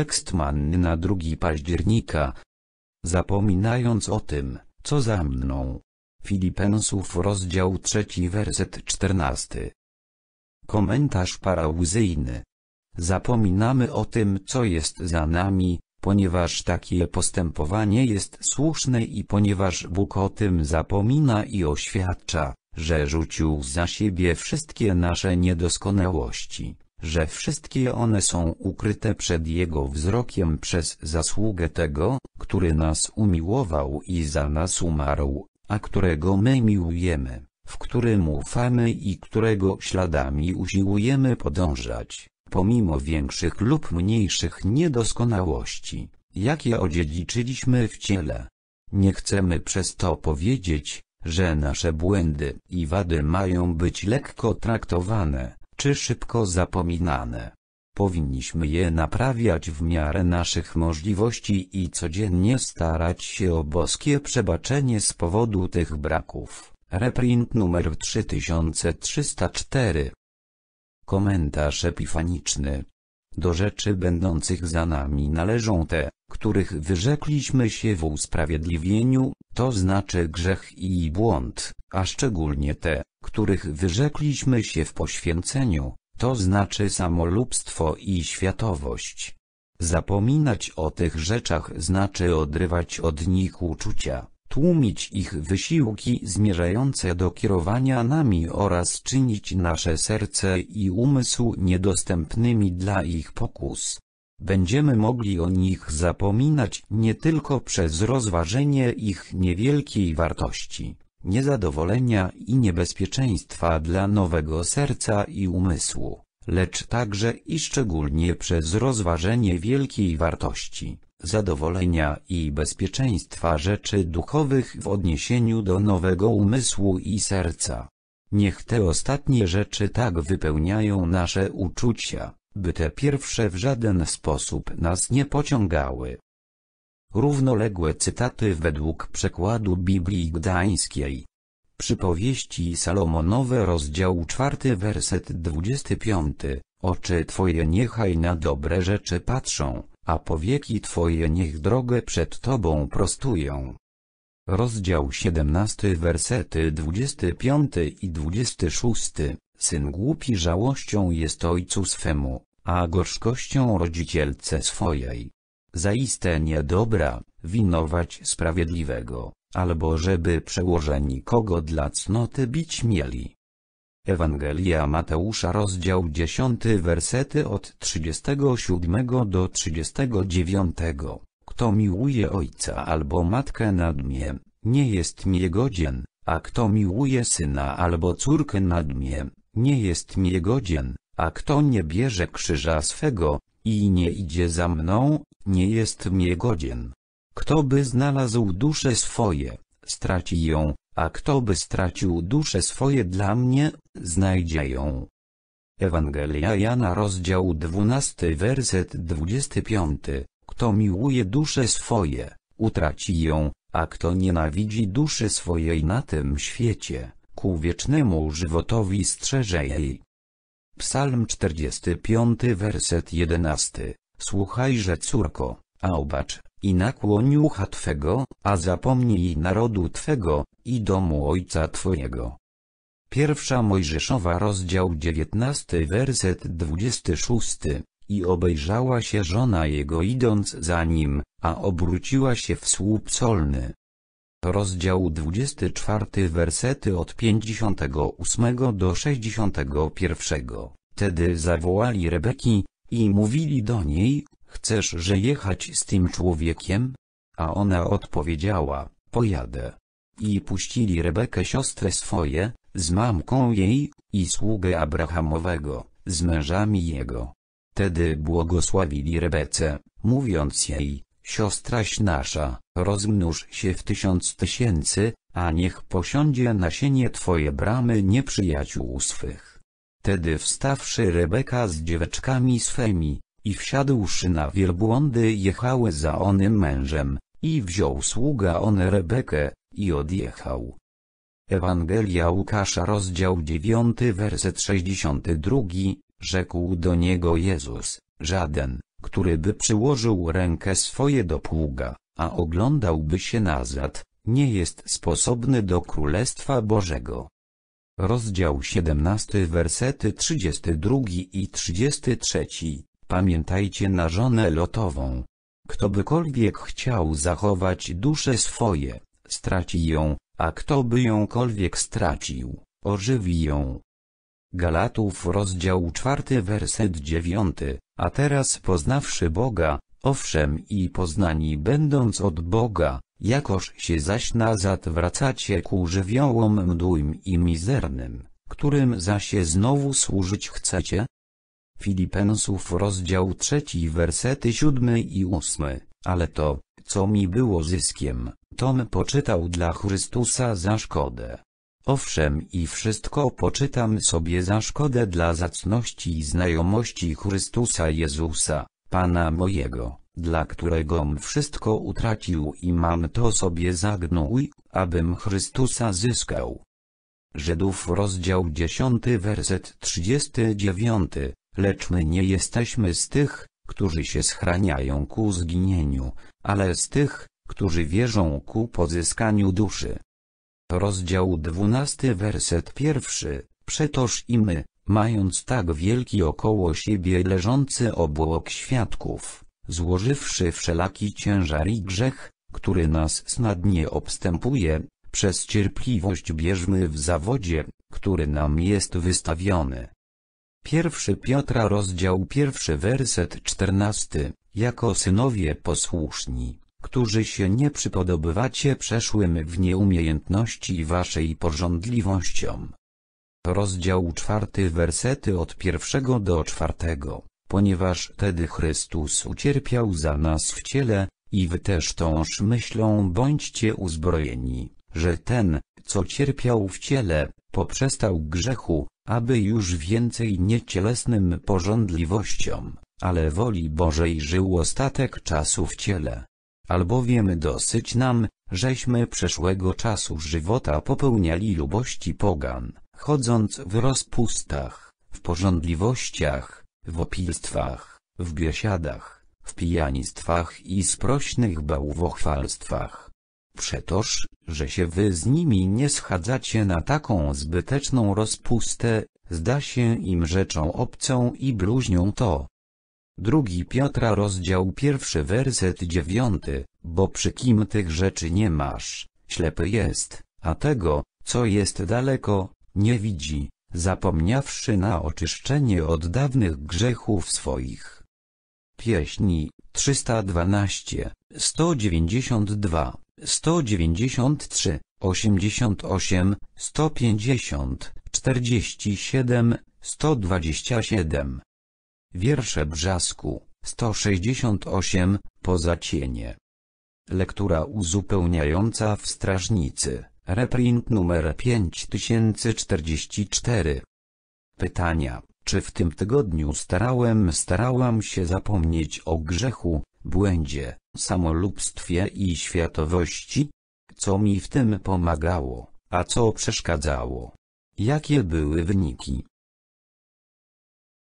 Tekst manny na 2 października. Zapominając o tym, co za mną. Filipensów rozdział 3 werset 14. Komentarz parauzyjny. Zapominamy o tym co jest za nami, ponieważ takie postępowanie jest słuszne i ponieważ Bóg o tym zapomina i oświadcza, że rzucił za siebie wszystkie nasze niedoskonałości że wszystkie one są ukryte przed jego wzrokiem przez zasługę tego, który nas umiłował i za nas umarł, a którego my miłujemy, w którym ufamy i którego śladami usiłujemy podążać, pomimo większych lub mniejszych niedoskonałości, jakie odziedziczyliśmy w ciele. Nie chcemy przez to powiedzieć, że nasze błędy i wady mają być lekko traktowane, czy szybko zapominane. Powinniśmy je naprawiać w miarę naszych możliwości i codziennie starać się o boskie przebaczenie z powodu tych braków. Reprint numer 3304 Komentarz epifaniczny Do rzeczy będących za nami należą te których wyrzekliśmy się w usprawiedliwieniu, to znaczy grzech i błąd, a szczególnie te, których wyrzekliśmy się w poświęceniu, to znaczy samolubstwo i światowość. Zapominać o tych rzeczach znaczy odrywać od nich uczucia, tłumić ich wysiłki zmierzające do kierowania nami oraz czynić nasze serce i umysł niedostępnymi dla ich pokus. Będziemy mogli o nich zapominać nie tylko przez rozważenie ich niewielkiej wartości, niezadowolenia i niebezpieczeństwa dla nowego serca i umysłu, lecz także i szczególnie przez rozważenie wielkiej wartości, zadowolenia i bezpieczeństwa rzeczy duchowych w odniesieniu do nowego umysłu i serca. Niech te ostatnie rzeczy tak wypełniają nasze uczucia, by te pierwsze w żaden sposób nas nie pociągały. Równoległe cytaty według przekładu Biblii Gdańskiej. Przypowieści Salomonowe rozdział 4 werset 25. Oczy Twoje niechaj na dobre rzeczy patrzą, a powieki Twoje niech drogę przed Tobą prostują. Rozdział 17 wersety 25 i 26. Syn głupi żałością jest ojcu swemu, a gorzkością rodzicielce swojej. Zaiste niedobra, winować sprawiedliwego, albo żeby przełożeni kogo dla cnoty bić mieli. Ewangelia Mateusza rozdział 10 wersety od 37 do 39 Kto miłuje ojca albo matkę mnie, nie jest mi godzien, a kto miłuje syna albo córkę mnie, nie jest mi godzien, a kto nie bierze krzyża swego, i nie idzie za mną, nie jest mi godzien. Kto by znalazł duszę swoje, straci ją, a kto by stracił duszę swoje dla mnie, znajdzie ją. Ewangelia Jana rozdział 12 werset 25 Kto miłuje duszę swoje, utraci ją, a kto nienawidzi duszy swojej na tym świecie, ku wiecznemu żywotowi strzeże jej. Psalm 45 werset 11 Słuchajże córko, a obacz, i nakłoń ucha Twego, a zapomnij narodu Twego, i domu Ojca Twojego. Pierwsza Mojżeszowa rozdział 19 werset 26 i obejrzała się żona jego idąc za nim, a obróciła się w słup solny, Rozdział 24 wersety od 58 do 61. Tedy zawołali Rebeki, i mówili do niej, chcesz że jechać z tym człowiekiem? A ona odpowiedziała, pojadę. I puścili Rebekę siostrę swoje, z mamką jej, i sługę Abrahamowego, z mężami jego. Tedy błogosławili Rebece, mówiąc jej, Siostraś nasza, rozmnóż się w tysiąc tysięcy, a niech posiądzie nasienie Twoje bramy nieprzyjaciół swych. Tedy wstawszy Rebeka z dzieweczkami swemi, i wsiadłszy na wielbłądy jechały za onym mężem, i wziął sługa on Rebekę, i odjechał. Ewangelia Łukasza rozdział 9 werset 62, rzekł do niego Jezus, żaden, który by przyłożył rękę swoje do pługa, a oglądałby się nazad, nie jest sposobny do Królestwa Bożego. Rozdział 17 wersety 32 i 33 Pamiętajcie na żonę lotową. Kto bykolwiek chciał zachować duszę swoje, straci ją, a kto by jąkolwiek stracił, ożywi ją. Galatów rozdział 4 werset 9 a teraz poznawszy Boga, owszem i poznani będąc od Boga, jakoż się zaś nazad wracacie ku żywiołom mdłym i mizernym, którym zaś się znowu służyć chcecie? Filipensów rozdział trzeci wersety siódmy i ósmy, ale to, co mi było zyskiem, tom poczytał dla Chrystusa za szkodę. Owszem i wszystko poczytam sobie za szkodę dla zacności i znajomości Chrystusa Jezusa, Pana mojego, dla któregom wszystko utracił i mam to sobie zagnój, abym Chrystusa zyskał. Żydów rozdział 10 werset 39, lecz my nie jesteśmy z tych, którzy się schraniają ku zginieniu, ale z tych, którzy wierzą ku pozyskaniu duszy. Rozdział 12 werset pierwszy, przetoż i my, mając tak wielki około siebie leżący obłok świadków, złożywszy wszelaki ciężar i grzech, który nas snadnie obstępuje, przez cierpliwość bierzmy w zawodzie, który nam jest wystawiony. Pierwszy Piotra rozdział pierwszy werset czternasty, jako synowie posłuszni którzy się nie przypodobywacie przeszłym w nieumiejętności waszej porządliwościom. Rozdział czwarty wersety od pierwszego do czwartego, ponieważ tedy Chrystus ucierpiał za nas w ciele, i wy też tąż myślą bądźcie uzbrojeni, że ten, co cierpiał w ciele, poprzestał grzechu, aby już więcej nie cielesnym porządliwościom, ale woli Bożej żył ostatek czasu w ciele albowiem dosyć nam, żeśmy przeszłego czasu żywota popełniali lubości pogan, chodząc w rozpustach, w porządliwościach, w opilstwach, w biesiadach, w pijanistwach i sprośnych bałwochwalstwach. Przetoż, że się wy z nimi nie schadzacie na taką zbyteczną rozpustę, zda się im rzeczą obcą i bluźnią to, Drugi Piotra rozdział pierwszy werset dziewiąty, bo przy kim tych rzeczy nie masz, ślepy jest, a tego, co jest daleko, nie widzi, zapomniawszy na oczyszczenie od dawnych grzechów swoich. Pieśni 312, 192, 193, 88, 150, 47, 127 Wiersze Brzasku, 168, Poza cienie. Lektura uzupełniająca w Strażnicy, reprint numer 5044. Pytania, czy w tym tygodniu starałem starałam się zapomnieć o grzechu, błędzie, samolubstwie i światowości? Co mi w tym pomagało, a co przeszkadzało? Jakie były wyniki?